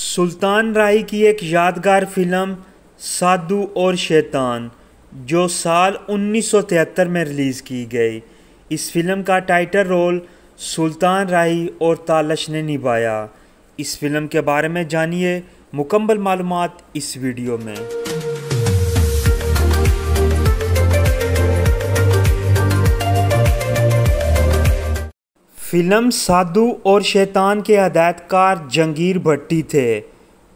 सुल्तान राय की एक यादगार फिल्म साधु और शैतान जो साल 1973 में रिलीज़ की गई इस फिल्म का टाइटल रोल सुल्तान राय और तालश ने निभाया इस फिल्म के बारे में जानिए मुकम्मल मालूम इस वीडियो में फिल्म साधु और शैतान के हदायतकार जंगीर भट्टी थे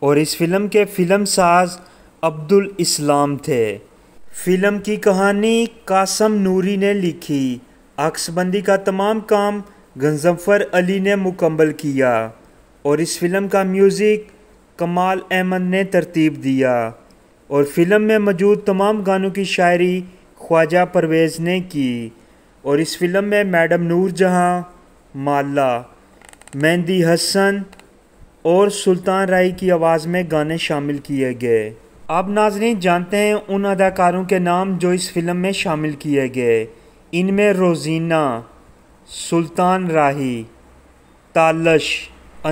और इस फिल्म के फिल्म साज अब्दुल इस्लाम थे फिल्म की कहानी कासम नूरी ने लिखी अक्सबंदी का तमाम काम गंजफर अली ने मुकम्मल किया और इस फिल्म का म्यूज़िक कमाल अहमद ने तरतीब दिया और फिल्म में मौजूद तमाम गानों की शायरी ख्वाजा परवेज़ ने की और इस फिल्म में मैडम नूर जहां माला मेहंदी हसन और सुल्तान राय की आवाज़ में गाने शामिल किए गए आप नाजरीन जानते हैं उन अदाकारों के नाम जो इस फिल्म में शामिल किए गए इनमें रोजीना सुल्तान राही तालश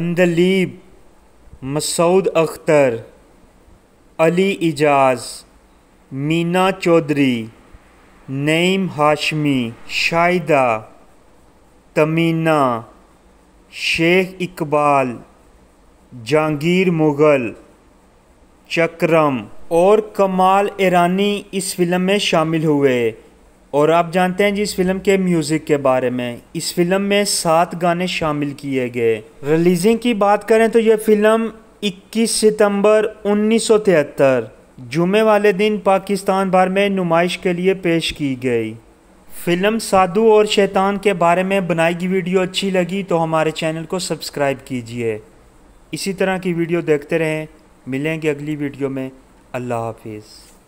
अंदलीब मसूद अख्तर अली इजाज़ मीना चौधरी नईम हाशमी शाहिदा तमीना शेख इकबाल जहांगीर मुग़ल चक्रम और कमाल ईरानी इस फिल्म में शामिल हुए और आप जानते हैं जी इस फिल्म के म्यूज़िक के बारे में इस फिल्म में सात गाने शामिल किए गए रिलीजिंग की बात करें तो यह फिल्म 21 सितंबर 1973 जुमे वाले दिन पाकिस्तान भर में नुमाइश के लिए पेश की गई फिल्म साधु और शैतान के बारे में बनाई गई वीडियो अच्छी लगी तो हमारे चैनल को सब्सक्राइब कीजिए इसी तरह की वीडियो देखते रहें मिलेंगे अगली वीडियो में अल्लाह हाफिज़